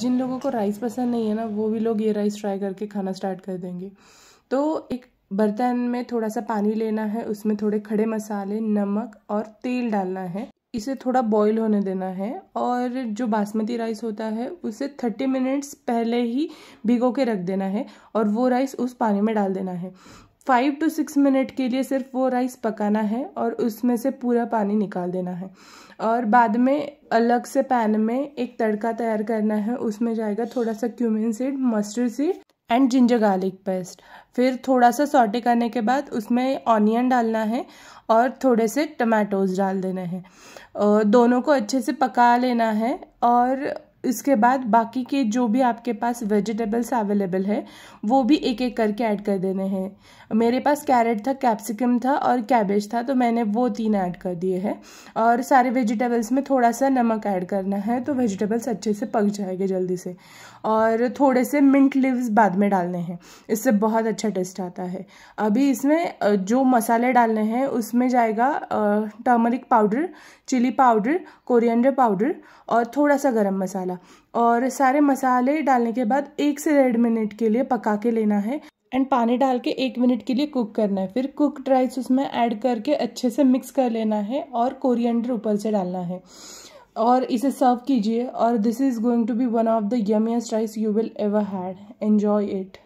जिन लोगों को राइस पसंद नहीं है ना वो भी लोग ये राइस ट्राई करके खाना स्टार्ट कर देंगे तो एक बर्तन में थोड़ा सा पानी लेना है उसमें थोड़े खड़े मसाले नमक और तेल डालना है इसे थोड़ा बॉईल होने देना है और जो बासमती राइस होता है उसे थर्टी मिनट्स पहले ही भिगो के रख देना है और वो राइस उस पानी में डाल देना है फाइव टू सिक्स मिनट के लिए सिर्फ वो राइस पकाना है और उसमें से पूरा पानी निकाल देना है और बाद में अलग से पैन में एक तड़का तैयार करना है उसमें जाएगा थोड़ा सा cumin seed mustard seed and ginger garlic paste फिर थोड़ा सा सॉटे करने के बाद उसमें ऑनियन डालना है और थोड़े से टमाटोज डाल देने हैं दोनों को अच्छे से पका लेना है और इसके बाद बाकी के जो भी आपके पास वेजिटेबल्स अवेलेबल है वो भी एक एक करके ऐड कर देने हैं मेरे पास कैरेट था कैप्सिकम था और कैबेज था तो मैंने वो तीन ऐड कर दिए हैं और सारे वेजिटेबल्स में थोड़ा सा नमक ऐड करना है तो वेजिटेबल्स अच्छे से पक जाएंगे जल्दी से और थोड़े से मिंट लिव्स बाद में डालने हैं इससे बहुत अच्छा टेस्ट आता है अभी इसमें जो मसाले डालने हैं उसमें जाएगा turmeric powder chilli powder coriander powder और थोड़ा सा गरम मसाला डाला और सारे मसाले डालने के बाद एक से डेढ़ मिनट के लिए पका के लेना है एंड पानी डाल के एक मिनट के लिए कुक करना है फिर कुक राइस उसमें ऐड करके अच्छे से मिक्स कर लेना है और कोरिएंडर ऊपर से डालना है और इसे सर्व कीजिए और this is going to be one of the yummiest rice you will ever had enjoy it